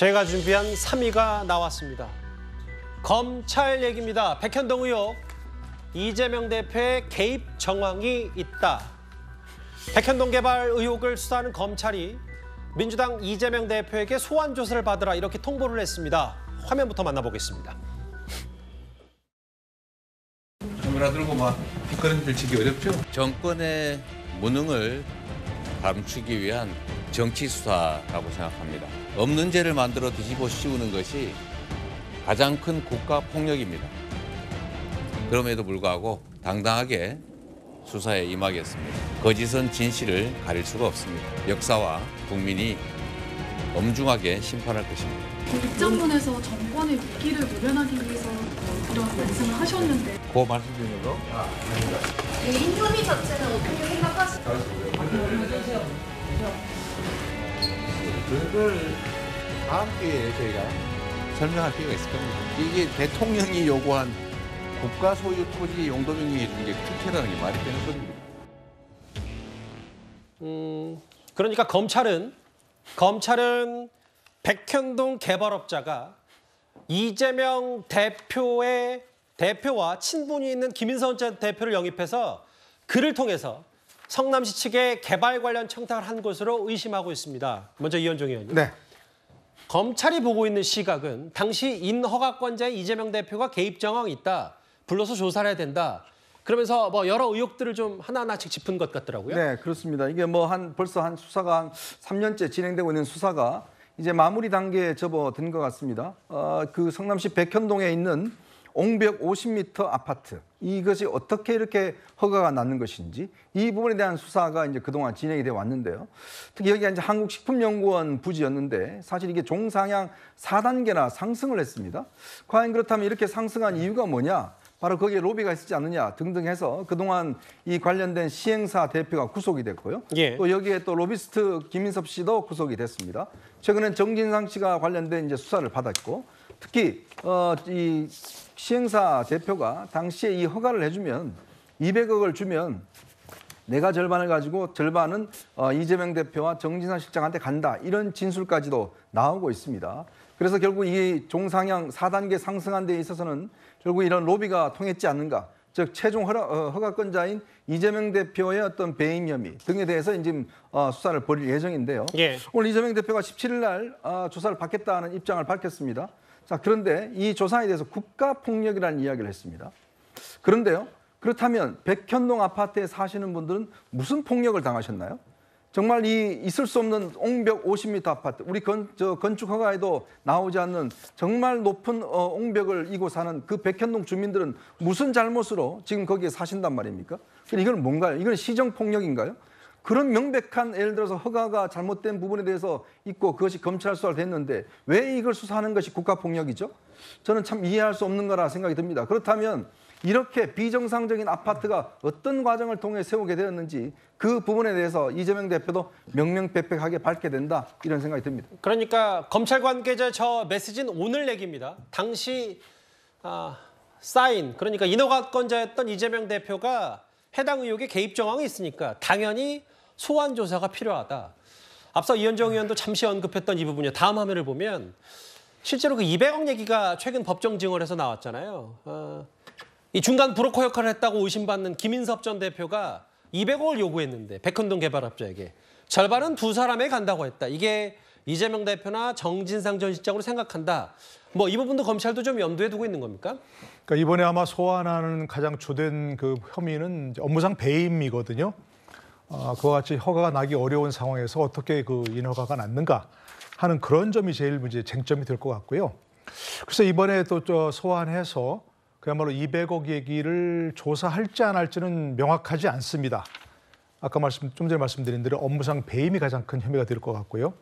제가 준비한 3위가 나왔습니다. 검찰 얘기입니다. 백현동 의혹, 이재명 대표의 개입 정황이 있다. 백현동 개발 의혹을 수사하는 검찰이 민주당 이재명 대표에게 소환 조사를 받으라 이렇게 통보를 했습니다. 화면부터 만나보겠습니다. 카메라 들고 막 뒷걸음질 치기 어렵죠? 정권의 무능을 감추기 위한 정치 수사라고 생각합니다. 없는 죄를 만들어 뒤집어 씌우는 것이 가장 큰 국가 폭력입니다. 그럼에도 불구하고 당당하게 수사에 임하겠습니다. 거짓은 진실을 가릴 수가 없습니다. 역사와 국민이 엄중하게 심판할 것입니다. 입장문에서 정권의 위기를 모면하기 위해서 그런 말씀을 하셨는데 그 말씀 드리는 거? 아, 아닙니다. 네, 이 인터뷰 자체는 어떻게 생각하시나요? 그걸 다음 기회에 저희가 설명할 필요가 있을 겁니다. 이게 대통령이 요구한 국가 소유 토지 용도 변경해 주는 게 특혜라는 게 말이 되는 소니다 음, 그러니까 검찰은 검찰은 백현동 개발업자가 이재명 대표의 대표와 친분이 있는 김인선 대표를 영입해서 그를 통해서 성남시 측에 개발 관련 청탁을 한 것으로 의심하고 있습니다. 먼저 이현종 의원님. 네. 검찰이 보고 있는 시각은 당시 인허가권자의 이재명 대표가 개입 정황이 있다. 불러서 조사를 해야 된다. 그러면서 뭐 여러 의혹들을 좀 하나하나씩 짚은 것 같더라고요. 네, 그렇습니다. 이게 뭐 한 벌써 한 수사가 한 3년째 진행되고 있는 수사가 이제 마무리 단계에 접어든 것 같습니다. 어, 그 성남시 백현동에 있는 옹벽 50m 아파트 이것이 어떻게 이렇게 허가가 났는 것인지 이 부분에 대한 수사가 이제 그동안 진행이 돼 왔는데요. 특히 여기가 이제 한국식품연구원 부지였는데 사실 이게 종상향 4단계나 상승을 했습니다. 과연 그렇다면 이렇게 상승한 이유가 뭐냐? 바로 거기에 로비가 있었지 않느냐 등등 해서 그동안 이 관련된 시행사 대표가 구속이 됐고요. 예. 또 여기에 또 로비스트 김인섭 씨도 구속이 됐습니다. 최근엔 정진상 씨가 관련된 이제 수사를 받았고 특히 어, 이 시행사 대표가 당시에 이 허가를 해주면 200억을 주면 내가 절반을 가지고 절반은 어, 이재명 대표와 정진상 실장한테 간다 이런 진술까지도 나오고 있습니다. 그래서 결국 이 종상향 4단계 상승한 데 있어서는 결국 이런 로비가 통했지 않는가. 즉 최종 어, 허가, 권자인 이재명 대표의 어떤 배임 혐의 등에 대해서 지금 어, 수사를 벌일 예정인데요. 예. 오늘 이재명 대표가 17일 날 어, 조사를 받겠다는 입장을 밝혔습니다. 자, 그런데 이 조사에 대해서 국가폭력이라는 이야기를 했습니다. 그런데요. 그렇다면 백현동 아파트에 사시는 분들은 무슨 폭력을 당하셨나요? 정말 이 있을 수 없는 옹벽 50m 아파트, 우리 건, 저 건축 허가에도 나오지 않는 정말 높은 어, 옹벽을 이고 사는 그 백현동 주민들은 무슨 잘못으로 지금 거기에 사신단 말입니까? 이건 뭔가요? 이건 시정 폭력인가요? 그런 명백한 예를 들어서 허가가 잘못된 부분에 대해서 있고 그것이 검찰 수사를 됐는데 왜 이걸 수사하는 것이 국가폭력이죠? 저는 참 이해할 수 없는 거라 생각이 듭니다. 그렇다면 이렇게 비정상적인 아파트가 어떤 과정을 통해 세우게 되었는지 그 부분에 대해서 이재명 대표도 명명백백하게 밝게 된다 이런 생각이 듭니다. 그러니까 검찰 관계자 저 메시지는 오늘 얘기입니다. 당시 아, 사인 그러니까 인허가권자였던 이재명 대표가 해당 의혹에 개입 정황이 있으니까 당연히 소환 조사가 필요하다. 앞서 이현정 의원도 잠시 언급했던 이 부분이요. 다음 화면을 보면 실제로 그 200억 얘기가 최근 법정 증언에서 나왔잖아요. 어, 이 중간 브로커 역할을 했다고 의심받는 김인섭 전 대표가 200억을 요구했는데 백현동 개발업자에게 절반은 두 사람에 간다고 했다. 이게 이재명 대표나 정진상 전 시장으로 생각한다. 뭐이 부분도 검찰도 좀 염두에 두고 있는 겁니까? 그러니까 이번에 아마 소환하는 가장 주된 그 혐의는 업무상 배임이거든요. 아, 그와 같이 허가가 나기 어려운 상황에서 어떻게 그 인허가가 났는가 하는 그런 점이 제일 문제 쟁점이 될 것 같고요. 그래서 이번에 또 소환해서 그야말로 200억 얘기를 조사할지 안 할지는 명확하지 않습니다. 아까 말씀 좀 전에 말씀드린 대로 업무상 배임이 가장 큰 혐의가 될 것 같고요.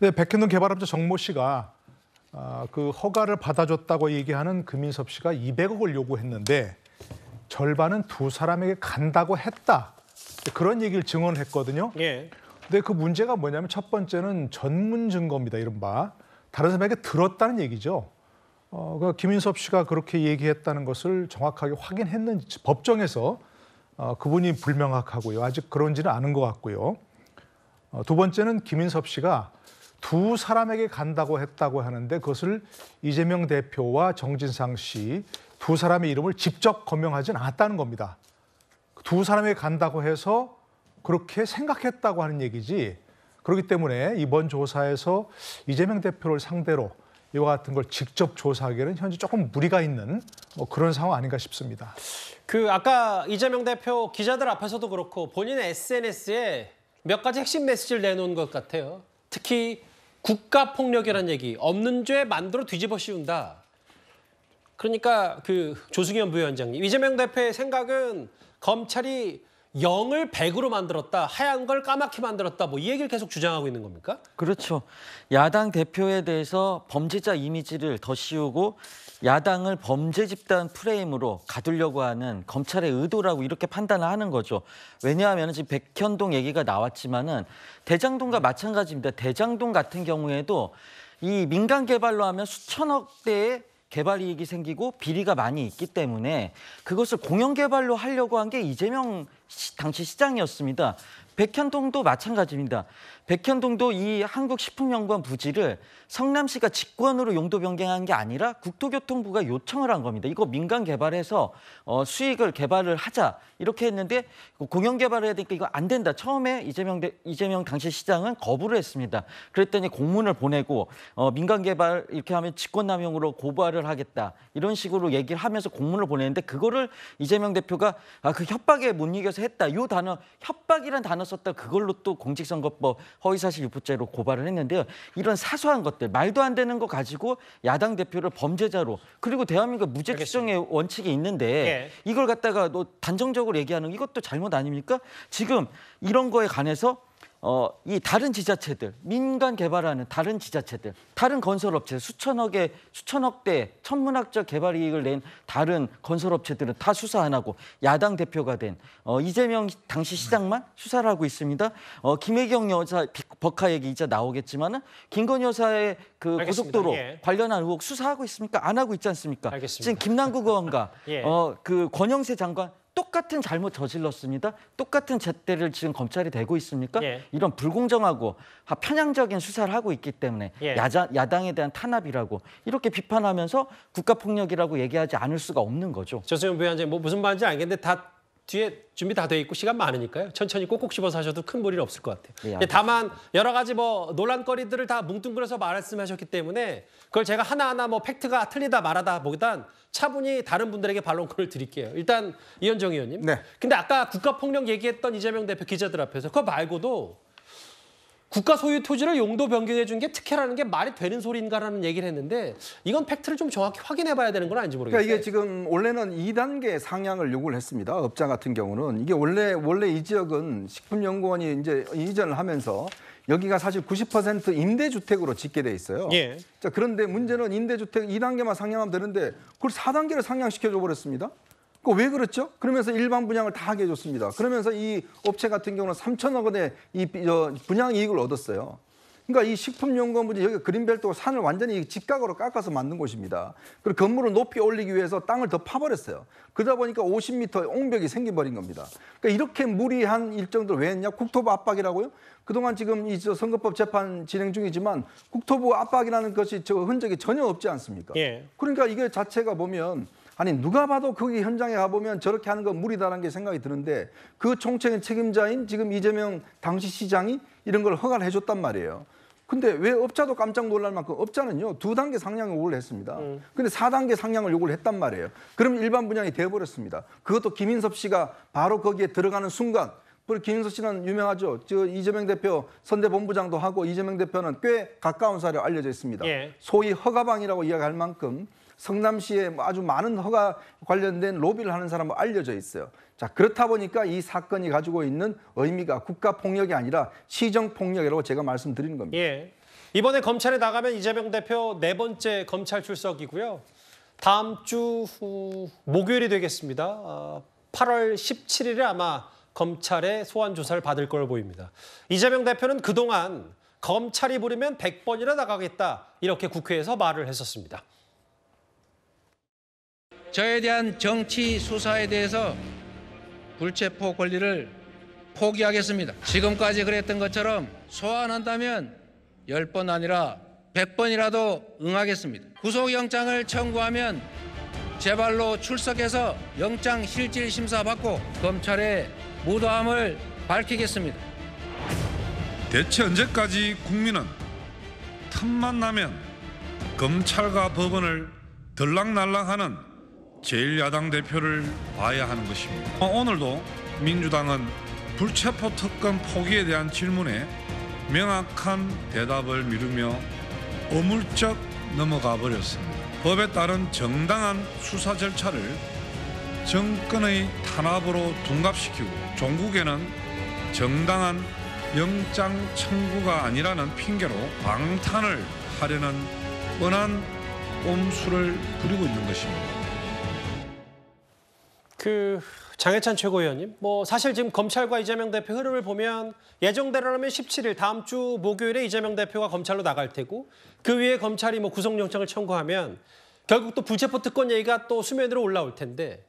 네, 백현동 개발업자 정모 씨가 아, 그 허가를 받아줬다고 얘기하는 금인섭 씨가 200억을 요구했는데 절반은 두 사람에게 간다고 했다. 그런 얘기를 증언했거든요. 예. 근데 그 문제가 뭐냐면 첫 번째는 전문 증거입니다. 이른바 다른 사람에게 들었다는 얘기죠. 어, 그 김인섭 씨가 그렇게 얘기했다는 것을 정확하게 확인했는지 법정에서 어, 그분이 불명확하고요. 아직 그런지는 아는 것 같고요. 어, 두 번째는 김인섭 씨가 두 사람에게 간다고 했다고 하는데 그것을 이재명 대표와 정진상 씨 두 사람의 이름을 직접 거명하진 않았다는 겁니다. 두 사람에게 간다고 해서 그렇게 생각했다고 하는 얘기지. 그렇기 때문에 이번 조사에서 이재명 대표를 상대로 이와 같은 걸 직접 조사하기에는 현재 조금 무리가 있는 뭐 그런 상황 아닌가 싶습니다. 그 아까 이재명 대표 기자들 앞에서도 그렇고 본인의 SNS에 몇 가지 핵심 메시지를 내놓은 것 같아요. 특히 국가 폭력이라는 얘기 없는 죄 만들어 뒤집어 씌운다. 그러니까 그 조승현 부위원장님 이재명 대표의 생각은 검찰이 영을 백으로 만들었다, 하얀 걸 까맣게 만들었다 뭐 이 얘기를 계속 주장하고 있는 겁니까? 그렇죠. 야당 대표에 대해서 범죄자 이미지를 더 씌우고 야당을 범죄 집단 프레임으로 가두려고 하는 검찰의 의도라고 이렇게 판단을 하는 거죠. 왜냐하면 지금 백현동 얘기가 나왔지만은 대장동과 마찬가지입니다. 대장동 같은 경우에도 이 민간 개발로 하면 수천억 대의 개발 이익이 생기고 비리가 많이 있기 때문에 그것을 공영 개발로 하려고 한 게 이재명 시, 당시 시장이었습니다. 백현동도 마찬가지입니다. 백현동도 이 한국식품연구원 부지를 성남시가 직권으로 용도 변경한 게 아니라 국토교통부가 요청을 한 겁니다. 이거 민간 개발해서 어, 수익을 개발을 하자 이렇게 했는데 공영 개발을 해야 되니까 이거 안 된다. 처음에 이재명 이재명 당시 시장은 거부를 했습니다. 그랬더니 공문을 보내고 어, 민간 개발 이렇게 하면 직권남용으로 고발을 하겠다 이런 식으로 얘기를 하면서 공문을 보냈는데 그거를 이재명 대표가 아, 그 협박에 못 이겨서 했다. 요 단어 협박이란 단어 썼다 그걸로 또 공직선거법 허위사실 유포죄로 고발을 했는데요. 이런 사소한 것들, 말도 안 되는 거 가지고 야당 대표를 범죄자로 그리고 대한민국 무죄 추정의 원칙이 있는데 예. 이걸 갖다가 또 단정적으로 얘기하는 이것도 잘못 아닙니까? 지금 이런 거에 관해서 어, 이 다른 지자체들, 민간 개발하는 다른 지자체들, 다른 건설업체, 수천억의 수천억대 천문학적 개발 이익을 낸 다른 건설업체들은 다 수사 안 하고 야당 대표가 된 어, 이재명 당시 시장만 수사를 하고 있습니다. 어, 김혜경 여사 버카 얘기 이제 나오겠지만은 김건 여사의 그 고속도로 예. 관련한 의혹 수사하고 있습니까? 안 하고 있지 않습니까? 알겠습니다. 지금 김남국 의원과 예. 어, 그 권영세 장관 똑같은 잘못 저질렀습니다. 똑같은 잿대를 지금 검찰이 대고 있습니까? 예. 이런 불공정하고 편향적인 수사를 하고 있기 때문에 예. 야자, 야당에 대한 탄압이라고 이렇게 비판하면서 국가폭력이라고 얘기하지 않을 수가 없는 거죠. 저수영 부위원장님 뭐 무슨 말인지 알겠는데 다 뒤에 준비 다 돼 있고 시간 많으니까요. 천천히 꼭꼭 씹어서 하셔도 큰 무리는 없을 것 같아요. 네, 다만 여러 가지 뭐 논란거리들을 다 뭉뚱그려서 말씀하셨기 때문에 그걸 제가 하나하나 뭐 팩트가 틀리다 말하다 보단 기 차분히 다른 분들에게 반론권을 드릴게요. 일단 이현정 의원님. 네. 근데 아까 국가폭력 얘기했던 이재명 대표 기자들 앞에서 그거 말고도 국가 소유 토지를 용도 변경해 준 게 특혜라는 게 말이 되는 소리인가라는 얘기를 했는데 이건 팩트를 좀 정확히 확인해 봐야 되는 건 아닌지 모르겠어요. 그러니까 이게 지금 원래는 2단계 상향을 요구를 했습니다. 업자 같은 경우는 이게 원래 원래 이 지역은 식품연구원이 이제 이전을 하면서 여기가 사실 90% 임대주택으로 짓게 돼 있어요. 예. 자, 그런데 문제는 임대주택 2단계만 상향하면 되는데 그걸 4단계를 상향시켜 줘 버렸습니다. 그왜 그렇죠? 그러면서 일반 분양을 다 하게 해줬습니다. 그러면서 이 업체 같은 경우는 3천억 원의 이 어, 분양 이익을 얻었어요. 그러니까 이 식품연구원부지 여기 그린벨트 산을 완전히 직각으로 깎아서 만든 곳입니다. 그리고 건물을 높이 올리기 위해서 땅을 더 파버렸어요. 그러다 보니까 50m 옹벽이 생겨버린 겁니다. 그러니까 이렇게 무리한 일정들 왜 했냐? 국토부 압박이라고요? 그동안 지금 이 선거법 재판 진행 중이지만 국토부 압박이라는 것이 저 흔적이 전혀 없지 않습니까? 예. 그러니까 이게 자체가 보면 아니 누가 봐도 거기 현장에 가보면 저렇게 하는 건 무리다라는 게 생각이 드는데 그총책의 책임자인 지금 이재명 당시 시장이 이런 걸 허가를 해줬단 말이에요. 근데 왜 업자도 깜짝 놀랄 만큼 업자는요 두 단계 상향을 요구를 했습니다. 음. 근데 4단계 상향을 요구를 했단 말이에요. 그럼 일반 분양이 돼버렸습니다. 그것도 김인섭 씨가 바로 거기에 들어가는 순간 그김인섭 씨는 유명하죠. 저 이재명 대표 선대 본부장도 하고 이재명 대표는 꽤 가까운 사례로 알려져 있습니다. 예. 소위 허가방이라고 이야기할 만큼 성남시에 뭐 아주 많은 허가 관련된 로비를 하는 사람으로 알려져 있어요. 자, 그렇다 보니까 이 사건이 가지고 있는 의미가 국가 폭력이 아니라 시정 폭력이라고 제가 말씀드리는 겁니다. 예. 이번에 검찰에 나가면 이재명 대표 네 번째 검찰 출석이고요. 다음 주후 목요일이 되겠습니다. 8월 어, 17일에 아마 검찰의 소환 조사를 받을 걸 보입니다. 이재명 대표는 그동안 검찰이 부르면 100번이나 나가겠다 이렇게 국회에서 말을 했었습니다. 저에 대한 정치 수사에 대해서 불체포 권리를 포기하겠습니다. 지금까지 그랬던 것처럼 소환한다면 10번 아니라 100번이라도 응하겠습니다. 구속영장을 청구하면 제발로 출석해서 영장 실질 심사 받고 검찰의 무도함을 밝히겠습니다. 대체 언제까지 국민은 틈만 나면 검찰과 법원을 들락날락하는 제1야당 대표를 봐야 하는 것입니다. 어, 오늘도 민주당은 불체포 특권 포기에 대한 질문에 명확한 대답을 미루며 어물쩍 넘어가 버렸습니다. 법에 따른 정당한 수사 절차를 정권의 탄압으로 둔갑시키고 종국에는 정당한 영장 청구가 아니라는 핑계로 방탄을 하려는 뻔한 꼼수를 부리고 있는 것입니다. 그 장해찬 최고위원님, 뭐 사실 지금 검찰과 이재명 대표 흐름을 보면 예정대로라면 17일 다음 주 목요일에 이재명 대표가 검찰로 나갈 테고 그 위에 검찰이 뭐 구속영장을 청구하면 결국 또 불체포 특권 얘기가 또 수면 위로 올라올 텐데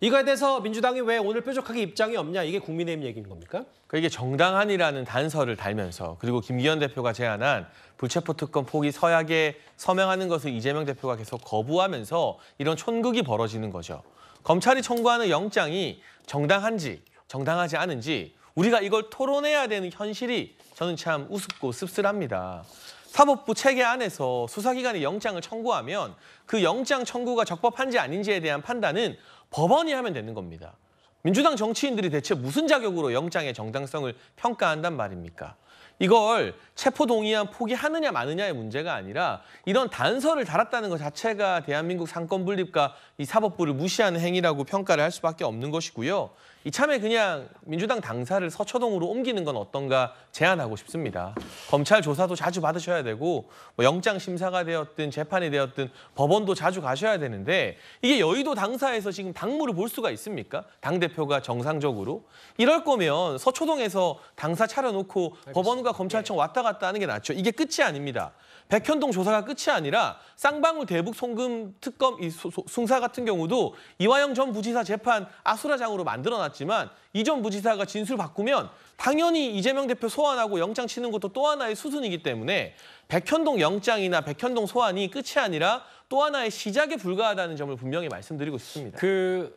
이거에 대해서 민주당이 왜 오늘 뾰족하게 입장이 없냐 이게 국민의힘 얘기인 겁니까? 그게 정당한이라는 단서를 달면서 그리고 김기현 대표가 제안한 불체포 특권 포기 서약에 서명하는 것을 이재명 대표가 계속 거부하면서 이런 촌극이 벌어지는 거죠. 검찰이 청구하는 영장이 정당한지 정당하지 않은지 우리가 이걸 토론해야 되는 현실이 저는 참 우습고 씁쓸합니다. 사법부 체계 안에서 수사기관이 영장을 청구하면 그 영장 청구가 적법한지 아닌지에 대한 판단은 법원이 하면 되는 겁니다. 민주당 정치인들이 대체 무슨 자격으로 영장의 정당성을 평가한단 말입니까? 이걸 체포 동의안 포기하느냐 마느냐의 문제가 아니라 이런 단서를 달았다는 것 자체가 대한민국 상권 분립과 이 사법부를 무시하는 행위라고 평가를 할 수밖에 없는 것이고요. 이참에 그냥 민주당 당사를 서초동으로 옮기는 건 어떤가 제안하고 싶습니다. 검찰 조사도 자주 받으셔야 되고 뭐 영장 심사가 되었든 재판이 되었든 법원도 자주 가셔야 되는데 이게 여의도 당사에서 지금 당무를 볼 수가 있습니까? 당대표가 정상적으로 이럴 거면 서초동에서 당사 차려놓고 알겠습니다. 법원과 검찰청 왔다 갔다 하는 게 낫죠. 이게 끝이 아닙니다. 백현동 조사가 끝이 아니라 쌍방울 대북 송금 특검 이 소, 소, 숭사 같은 경우도 이화영 전 부지사 재판 아수라장으로 만들어놨 나왔지만 이 전 부지사가 진술 바꾸면 당연히 이재명 대표 소환하고 영장 치는 것도 또 하나의 수순이기 때문에 백현동 영장이나 백현동 소환이 끝이 아니라 또 하나의 시작에 불과하다는 점을 분명히 말씀드리고 싶습니다. 그